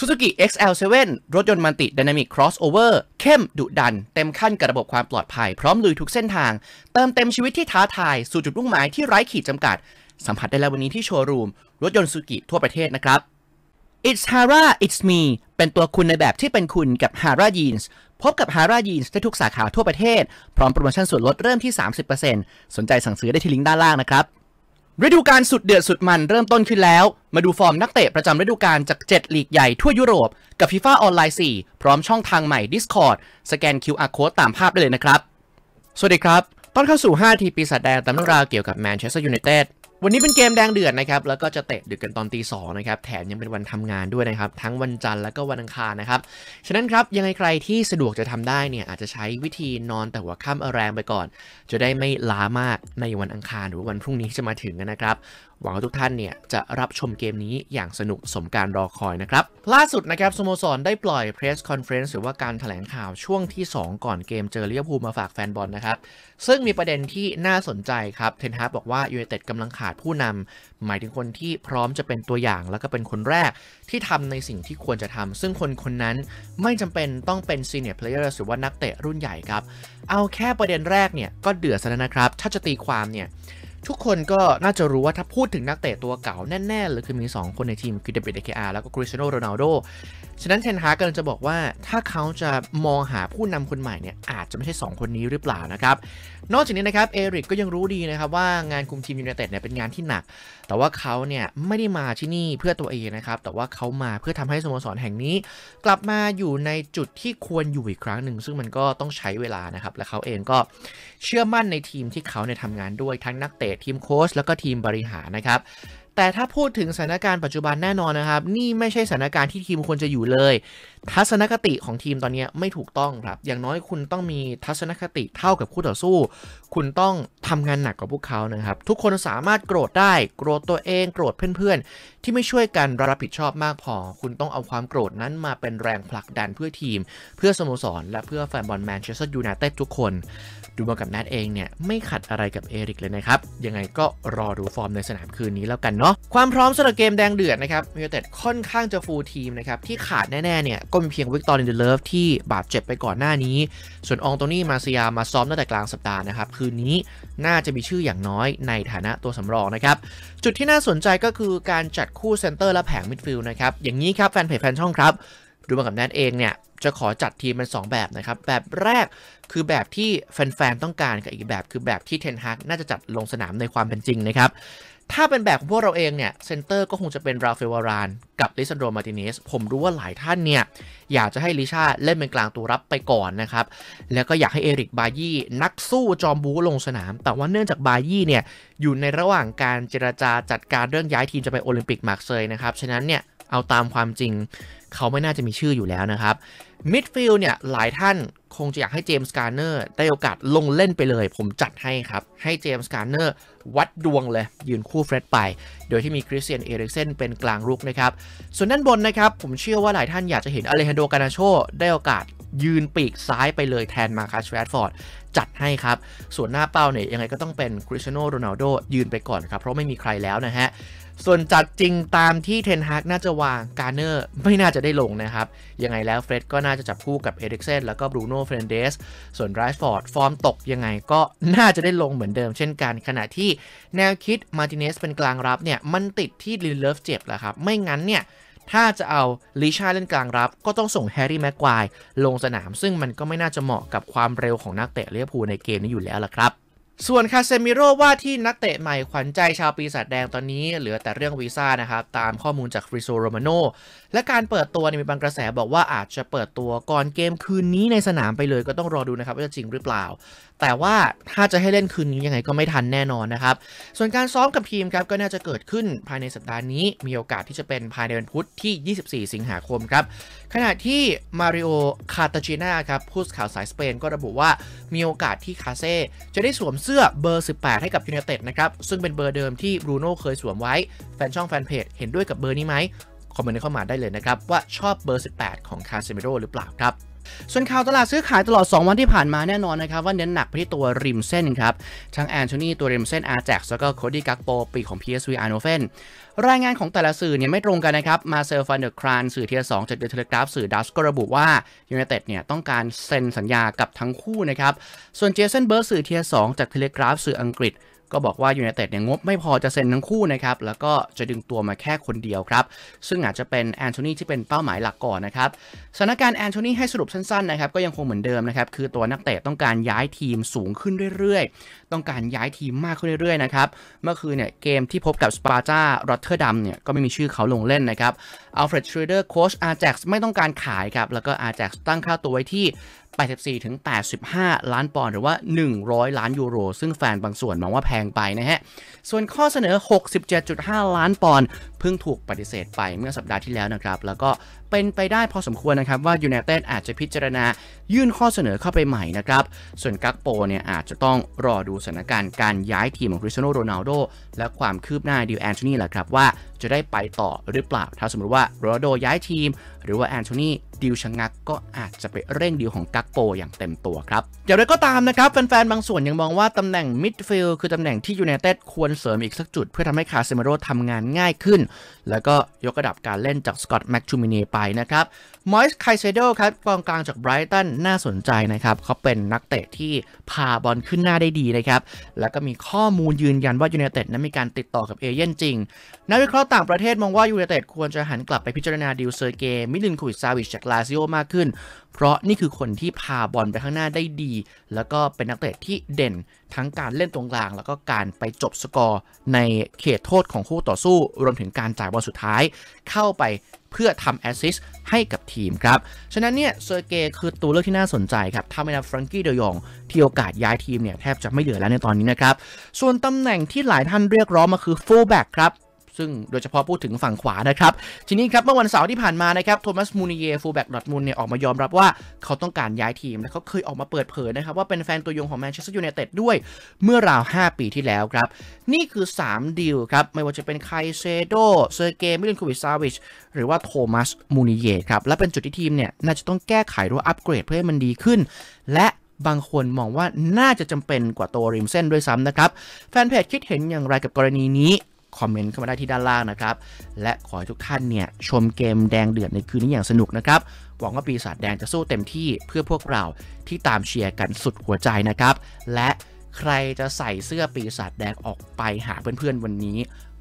Suzuki XL7 รถยนต์มันติ Dynamic Crossover เข้มดุดัน เต็มขั้นกับระบบความปลอดภัย พร้อมลุยทุกเส้นทางเติมเต็มชีวิตที่ท้าทาย สู่จุดมุ่งหมายที่ไร้ขีดจำกัด สัมผัสได้แล้ววันนี้ที่โชว์รูม รถยนต์ซูกิทั่วประเทศนะครับ It's Hara It's Me เป็นตัวคุณในแบบที่เป็นคุณกับ Hara Jeans พบกับ Hara Jeans ได้ทุกสาขาทั่วประเทศ พร้อมโปรโมชั่นส่วนลดเริ่มที่ 30%สนใจสั่งซื้อได้ที่ลิงก์ด้านล่างนะครับฤดูกาลสุดเดือดสุดมันเริ่มต้นขึ้นแล้ว มาดูฟอร์มนักเตะประจำฤดูกาลจาก7ลีกใหญ่ทั่วยุโรปกับฟีฟ่าออนไลน์4พร้อมช่องทางใหม่ Discord สแกน QR Code ตามภาพได้เลยนะครับ สวัสดีครับต้อนเข้าสู่ 5 ทีปีศาจแดงตำนนาราเกี่ยวกับแมนเชสเตอร์ยูไนเต็ดวันนี้เป็นเกมแดงเดือดนะครับ แล้วก็จะเตะดึกกันตอนตีสองนะครับ แถมยังเป็นวันทำงานด้วยนะครับ ทั้งวันจันทร์แล้วก็วันอังคารนะครับ ฉะนั้นครับ ยังไงใครที่สะดวกจะทำได้เนี่ย อาจจะใช้วิธีนอนแต่หัวค่ำเอาแรงไปก่อน จะได้ไม่ล้ามากในวันอังคารหรือวันพรุ่งนี้จะมาถึงนะครับหวังว่าทุกท่านเนี่ยจะรับชมเกมนี้อย่างสนุกสมการรอคอยนะครับล่าสุดนะครับสโมสรได้ปล่อย press conference หรือว่าการถแถลงข่าวช่วงที่ 2 ก่อนเกมเจอเลียบูมาฝากแฟนบอลนะครับ ซึ่งมีประเด็นที่น่าสนใจครับเทนฮาร์บอกว่ายูไนเต็ดกำลังขาดผู้นำหมายถึงคนที่พร้อมจะเป็นตัวอย่างแล้วก็เป็นคนแรกที่ทำในสิ่งที่ควรจะทำซึ่งคนคนนั้นไม่จำเป็นต้องเป็นซีเนียร์เพลเยอร์หรือว่านักเตะรุ่นใหญ่ครับเอาแค่ประเด็นแรกเนี่ยก็เดือดซะแล้วนะครับถ้าจะตีความเนี่ยทุกคนก็น่าจะรู้ว่าถ้าพูดถึงนักเตะตัวเก่าแน่ๆเลยคือมี 2 คนในทีมคือเดวิดเอเคอาร์แล้วก็คริสเตียโนโรนัลโด ฉะนั้นเทนฮากำลังจะบอกว่าถ้าเขาจะมองหาผู้นำคนใหม่เนี่ยอาจจะไม่ใช่ 2 คนนี้หรือเปล่านะครับ นอกจากนี้นะครับ เอริกก็ยังรู้ดีนะครับว่างานคุมทีมยูไนเต็ดเนี่ยเป็นงานที่หนัก แต่ว่าเขาเนี่ยไม่ได้มาที่นี่เพื่อตัวเองนะครับแต่ว่าเขามาเพื่อทำให้สโมสรแห่งนี้ กลับมาอยู่ในจุดที่ควรอยู่อีกครั้งหนึ่งซึ่งมันก็ต้องใช้เวลานะครับและเขาเองก็เชื่อมั่นในทีมที่เขาเนี่ยทำงานด้วยทั้งนักเตะทีมโค้ชแล้วก็ทีมบริหารนะครับแต่ถ้าพูดถึงสถานการณ์ปัจจุบันแน่นอนนะครับนี่ไม่ใช่สถานการณ์ที่ทีมควรจะอยู่เลย ทัศนคติของทีมตอนนี้ไม่ถูกต้องครับ อย่างน้อยคุณต้องมีทัศนคติเท่ากับคู่ต่อสู้ คุณต้องทำงานหนักกว่าพวกเขานะครับ ทุกคนสามารถโกรธได้ โกรธตัวเองโกรธเพื่อน ๆ ที่ไม่ช่วยกันรับผิดชอบมากพอ คุณต้องเอาความโกรธนั้นมาเป็นแรงผลักดันเพื่อทีม เพื่อสโมสรและเพื่อแฟนบอลแมนเชสเตอร์ยูไนเต็ดทุกคน ดูมากับนัดเองเนี่ยไม่ขัดอะไรกับเอริกเลยนะครับยังไงก็รอดูฟอร์มในสนามคืนนี้แล้วกันเนาะนาะความพร้อมสำหรับเกมแดงเดือดนะครับมิวเต็ดค่อนข้างจะฟูลทีมนะครับ ที่ขาดแน่ๆเนี่ยก็มีเพียงวิกตอร์ในเดอะเลิฟที่บาดเจ็บไปก่อนหน้านี้ ส่วนองตวนี่มาเซียมาซ้อมตั้งแต่กลางสัปดาห์นะครับ คืนนี้น่าจะมีชื่ออย่างน้อยในฐานะตัวสำรองนะครับ จุดที่น่าสนใจก็คือการจัดคู่เซนเตอร์และแผงมิดฟิลด์นะครับอย่างนี้ครับแฟนเพจแฟนช่องครับดูมากับแนทเองเนี่ยจะขอจัดทีมเป็น 2 แบบนะครับ แบบแรกคือแบบที่แฟนๆต้องการกับอีกแบบ คือแบบที่เทนฮากน่าจะจัดลงสนามในความเป็นจริงนะครับ ถ้าเป็นแบบของพวกเราเองเนี่ยเซนเตอร์ก็คงจะเป็นราเฟลวารานกับลิซันโดมาติเนสผมรู้ว่าหลายท่านเนี่ยอยากจะให้ลิชาเล่นเป็นกลางตัวรับไปก่อนนะครับ แล้วก็อยากให้เอริกบายี่นักสู้จอมบูลงสนาม แต่ว่าเนื่องจากบายี่เนี่ยอยู่ในระหว่างการเจราจาจัดการเรื่องย้ายทีมจะไปโอลิมปิกมาร์เซยนะครับฉะนั้นเนี่ยเอาตามความจริง เขาไม่น่าจะมีชื่ออยู่แล้วนะครับมิดฟิลด์เนี่ยหลายท่านคงจะอยากให้เจมส์การ์เนอร์ได้โอกาสลงเล่นไปเลย ผมจัดให้ครับให้เจมส์การ์เนอร์วัดดวงเลยยืนคู่เฟรดไป โดยที่มีคริสเตียนเอริกเซนเป็นกลางรุกนะครับ ส่วนด้านบนนะครับ ผมเชื่อว่าหลายท่านอยากจะเห็นอเลฮันโดกานาโชได้โอกาสยืนปีกซ้ายไปเลยแทนมาคาสแรดฟอร์ดจัดให้ครับ ส่วนหน้าเป้าเนี่ยยังไงก็ต้องเป็นคริสเตียโนโรนัลโดยืนไปก่อนครับเพราะไม่มีใครแล้วนะฮะส่วนจัดจริงตามที่เทนฮากน่าจะวางการเนอร์ไม่น่าจะได้ลงนะครับ ยังไงแล้วเฟร็ดก็น่าจะจับคู่กับเอริกเซนแล้วก็บรูโน่เฟรนเดสส่วนไรฟอร์ดฟอร์มตกยังไงก็น่าจะได้ลงเหมือนเดิม เช่นกันขณะที่แนวคิดมาติเนสเป็นกลางรับเนี่ยมันติดที่ลินเลิฟเจ็บแหละครับ ไม่งั้นเนี่ย ถ้าจะเอาลิชาเล่นกลางรับ ก็ต้องส่งแฮร์รี่แม็กควายลงสนาม ซึ่งมันก็ไม่น่าจะเหมาะกับความเร็วของนักเตะเลี้ยพูในเกมนี้อยู่แล้วล่ะครับส่วนคาเซมิโร่ว่าที่นักเตะใหม่ ขวัญใจชาวปีศาจแดงตอนนี้ เหลือแต่เรื่องวีซ่านะครับ ตามข้อมูลจากฟริโซโรมาโนและการเปิดตัวมีบางกระแสบอกว่าอาจจะเปิดตัวก่อนเกมคืนนี้ในสนามไปเลยก็ต้องรอดูนะครับ ว่าจะจริงหรือเปล่าแต่ว่าถ้าจะให้เล่นคืนนี้ยังไงก็ไม่ทันแน่นอนนะครับ ส่วนการซ้อมกับทีมครับก็น่าจะเกิดขึ้นภายในสัปดาห์นี้มีโอกาสที่จะเป็นภายในวันพุธที่ 24 สิงหาคมครับขณะที่มาริโอ คาตาจิน่าครับผู้สข่าวสายสเปนก็ระบุว่ามีโอกาสที่คาเซ่จะได้สวมเสื้อเบอร์ 18 ให้กับยูเนเต็ดนะครับ ซึ่งเป็นเบอร์เดิมที่บรูโน่เคยสวมไว้แฟนช่องแฟนเพจเห็นด้วยกับเบอร์นี้ไหมคอมเมนต์เข้ามาได้เลยนะครับว่าชอบเบอร์ 18 ของคาเซมิโร่หรือเปล่าครับส่วนข่าวตลาดซื้อขายตลอด 2 วันที่ผ่านมาแน่นอนนะครับว่าเน้นหนักไปที่ตัวริมเส้นครับทั้งแอนโทนีตัวริมเส้นอาร์แจ็คแล้วก็โคดี้กักโปปีของ PSV อาร์โนเฟนรายงานของแต่ละสื่อเนี่ยไม่ตรงกันนะครับมาเซลฟันเดอร์ครานสื่อเทียสองจากเดอะเทเลกราฟสื่อดัสก็ระบุว่ายูไนเต็ดเนี่ยต้องการเซ็นสัญญากับทั้งคู่นะครับส่วนเจสันเบิร์สื่อเทียสองจากเทเลกราฟสื่ออังกฤษก็บอกว่ายูไนเต็ดเนี่ยงบไม่พอจะเซ็นทั้งคู่นะครับ แล้วก็จะดึงตัวมาแค่คนเดียวครับ ซึ่งอาจจะเป็นแอนโทนีที่เป็นเป้าหมายหลักก่อนนะครับสถานการณ์แอนโทนีให้สรุปสั้นๆนะครับก็ยังคงเหมือนเดิมนะครับ คือตัวนักเตะต้องการย้ายทีมสูงขึ้นเรื่อยๆ ต้องการย้ายทีมมากขึ้นเรื่อยๆนะครับ เมื่อคืนเนี่ยเกมที่พบกับสปาร์ตารอตเทอร์ดัมเนี่ยก็ไม่มีชื่อเขาลงเล่นนะครับอัลเฟรดชรูเดอร์โค้ชอาร์แจ็กไม่ต้องการขายครับแล้วก็อาร์แจ็กตั้งค่าตัวไว้ที่84ถึง85 ล้านปอนด์หรือว่า 100 ล้านยูโรซึ่งแฟนบางส่วนมองว่าแพงไปนะฮะส่วนข้อเสนอ 67.5 ล้านปอนด์ เพิ่งถูกปฏิเสธไป เมื่อสัปดาห์ที่แล้วนะครับ แล้วก็เป็นไปได้พอสมควรนะครับว่ายูไนเต็ดอาจจะพิจารณายื่นข้อเสนอเข้าไปใหม่นะครับ ส่วนกักโปเนี่ย อาจจะต้องรอดูสถานการณ์การย้ายทีมของคริสเตียโนโรนัลโดและความคืบหน้าดิวแอนโทนีแหละครับว่าจะได้ไปต่อหรือเปล่า ถ้าสมมติว่าโรนัลโดย้ายทีม หรือว่าแอนโทนีดิวชะงงักก็อาจจะไปเร่งดิวของกักโปอย่างเต็มตัวครับอย่างไรก็ตามนะครับแฟนๆบางส่วนยังมองว่าตำแหน่งมิดฟิลด์คือตำแหน่งที่ยูไนเต็ดควรเสริมอีกสักจุดเพื่อทำให้คาเซมิโร่ทำงานง่ายขึ้น แล้วก็ยกระดับการเล่นจากสกอตแม็กชูมินีไปนะครับมอยส์ ไคเซโดครับ กองกลางจากไบรตัน น่าสนใจนะครับ เขาเป็นนักเตะที่พาบอลขึ้นหน้าได้ดีนะครับ แล้วก็มีข้อมูลยืนยันว่ายูเนเต็ดนั้นมีการติดต่อกับเอเย่นจริง นักวิเคราะห์ต่างประเทศมองว่ายูเนเต็ดควรจะหันกลับไปพิจารณาดิวเซอร์เกมิลินคุยซาวิชจากลาซิโอมากขึ้น เพราะนี่คือคนที่พาบอลไปข้างหน้าได้ดี แล้วก็เป็นนักเตะที่เด่นทั้งการเล่นตรงกลาง แล้วก็การไปจบสกอร์ในเขตโทษของคู่ต่อสู้ รวมถึงการจ่ายบอลสุดท้ายเข้าไปพื่อทำแอสซิสให้กับทีมครับ ฉะนั้นเนี่ยเซอร์เกย์คือตัวเลือกที่น่าสนใจครับถ้าไม่นับฟรังกี้เดยองที่โอกาสย้ายทีมเนี่ย แทบจะไม่เหลือแล้วในตอนนี้นะครับ ส่วนตำแหน่งที่หลายท่านเรียกร้องมาคือฟูลแบ็กครับซึ่งโดยเฉพาะพูดถึงฝั่งขวานะครับ ทีนี้ครับ เมื่อวันเสาร์ที่ผ่านมานะครับโทมัสมูนิเยฟูแบ็กดอทมูลเนี่ยออกมายอมรับว่าเขาต้องการย้ายทีม และเขาเคยออกมาเปิดเผยนะครับ ว่าเป็นแฟนตัวยงของแมนเชสเตอร์ยูไนเต็ดด้วย เมื่อราว 5 ปีที่แล้วครับ นี่คือ 3 ดีลครับ ไม่ว่าจะเป็นไคเซโดเซอร์เกมิลินคูวิซาวิช หรือว่าโทมัสมูนิเยครับและเป็นจุดที่ทีมเนี่ยน่าจะต้องแก้ไขหรืออัปเกรดเพื่อให้มันดีขึ้น และบางคนมองว่าน่าจะจำเป็นกว่าตัวริมเส้นด้วยซ้ำนะครับแฟนเพจคิดเห็นอย่างไรกับกรณีนี้คอมเมนต์เข้ามาได้ที่ด้านล่างนะครับและขอให้ทุกท่านเนี่ยชมเกมแดงเดือดในคืนนี้อย่างสนุกนะครับ หวังว่าปีศาจแดงจะสู้เต็มที่เพื่อพวกเราที่ตามเชียร์กันสุดหัวใจนะครับและใครจะใส่เสื้อปีศาจแดงออกไปหาเพื่อนๆวันนี้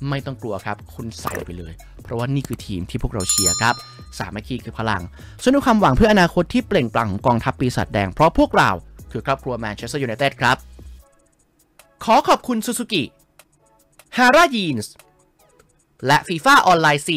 ไม่ต้องกลัวครับคุณใส่ไปเลยเพราะว่านี่คือทีมที่พวกเราเชียร์ครับสามัคคีคือพลังส่วนด้วยความหวังเพื่ออนาคตที่เปล่งปลั่งของกองทัพปีศาจแดง เพราะพวกเราคือครอบครัวแมนเชสเตอร์ยูไนเต็ดครับขอขอบคุณซูซูกิฮาร่ายีนส์และฟีฟ่าออนไลน์4